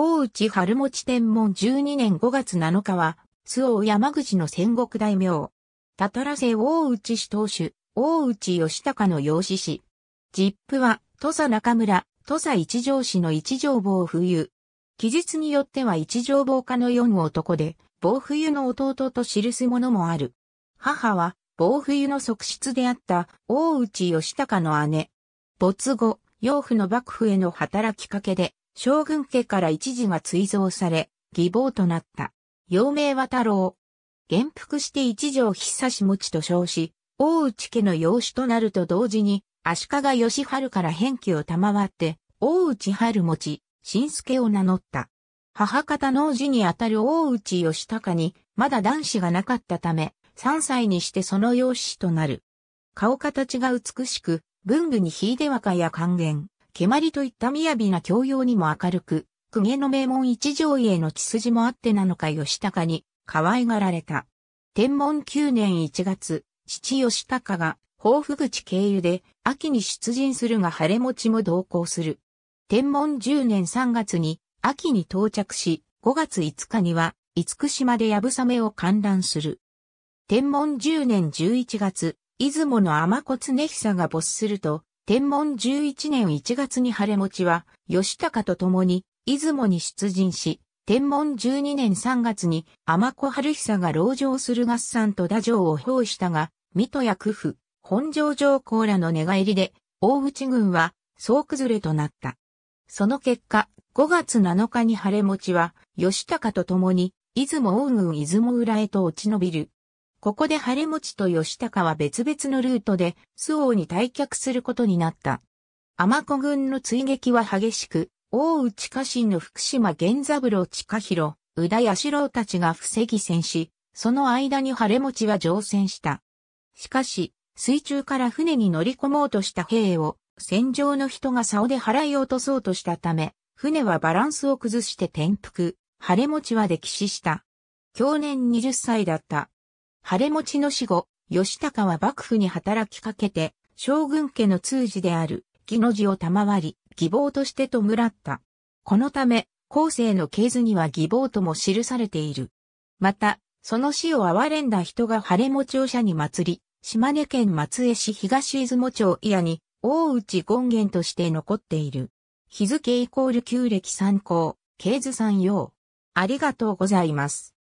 大内春持天文12年5月7日は、周王山口の戦国大名。たたらせ大内氏当主、大内義高の養子氏。実父は、土佐中村、土佐一条氏の一条坊冬。記述によっては一条坊家の四男で、坊冬の弟と記すものもある。母は、坊冬の側室であった大内義高の姉。没後、養父の幕府への働きかけで、将軍家から一時が追贈され、義母となった。幼名は太郎。元服して一条久し持ちと称し、大内家の養子となると同時に、足利義春から返記を賜って、大内春持ち、新助を名乗った。母方の字にあたる大内義高に、まだ男子がなかったため、三歳にしてその養子となる。顔形が美しく、文具に秀で和歌や還元、蹴鞠といった雅な教養にも明るく、公家の名門一条への血筋もあってなのか吉高に可愛がられた。天文9年1月、父吉高が、豊富口経由で、秋に出陣するが晴れ持ちも同行する。天文10年3月に、秋に到着し、5月5日には、厳島でやぶさめを観覧する。天文10年11月、出雲の天子常久が没すると、天文11年1月に晴れ持ちは、吉高と共に、出雲に出陣し、天文12年3月に、天子春久が籠城する合算と打城を表したが、水戸や工府、本城上皇らの寝返りで、大内軍は、総崩れとなった。その結果、5月7日に晴れ持ちは、吉高と共に、出雲大軍出雲浦へと落ち延びる。ここで晴れ持と吉高は別々のルートで、周王に退却することになった。天子軍の追撃は激しく、大内家臣の福島源三郎近広、宇田八郎たちが防ぎ戦し、その間に晴れ持は乗船した。しかし、水中から船に乗り込もうとした兵を、戦場の人が竿で払い落とそうとしたため、船はバランスを崩して転覆、晴れ持は溺死した。去年20歳だった晴れ持ちの死後、義高は幕府に働きかけて、将軍家の通事である、義の字を賜り、義母として弔った。このため、後世の系図には義母とも記されている。また、その死を憐れんだ人が晴れ持ちを社に祭り、島根県松江市東出雲町伊谷に、大内権現として残っている。日付イコール旧暦参考、系図参用。ありがとうございます。